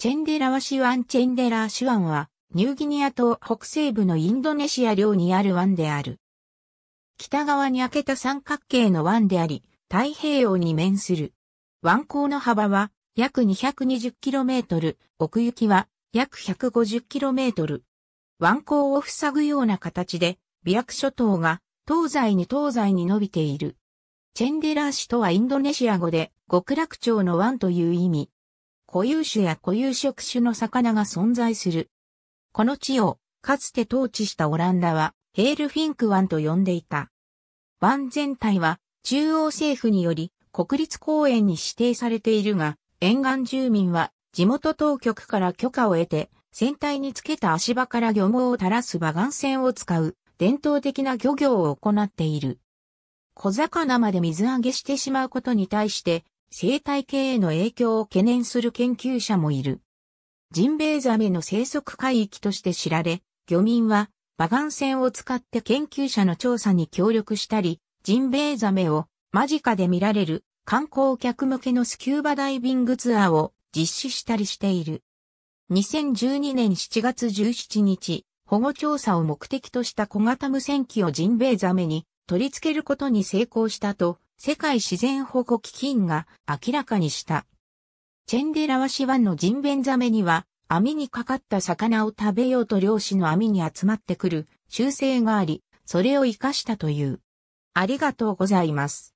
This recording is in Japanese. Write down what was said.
チェンデラワシ湾チェンデラーシ湾は、ニューギニア島北西部のインドネシア領にある湾である。北側に開けた三角形の湾であり、太平洋に面する。湾口の幅は約 220km、奥行きは約 150km。湾口を塞ぐような形で、ビアク諸島が東西に東西に伸びている。チェンデラー市とはインドネシア語で極楽町の湾という意味。固有種や固有食種の魚が存在する。この地を、かつて統治したオランダは、ヘールフィンク湾と呼んでいた。湾全体は、中央政府により、国立公園に指定されているが、沿岸住民は、地元当局から許可を得て、船体につけた足場から漁網を垂らす馬岩船を使う、伝統的な漁業を行っている。小魚まで水揚げしてしまうことに対して、生態系への影響を懸念する研究者もいる。ジンベエザメの生息海域として知られ、漁民は馬ン。船を使って研究者の調査に協力したり、ジンベエザメを間近で見られる観光客向けのスキューバダイビングツアーを実施したりしている。2012年7月17日、保護調査を目的とした小型無線機をジンベエザメに取り付けることに成功したと世界自然保護基金が明らかにした。チェンデラワシ湾のジンベンザメには、網にかかった魚を食べようと漁師の網に集まってくる習性があり、それを活かしたという。ありがとうございます。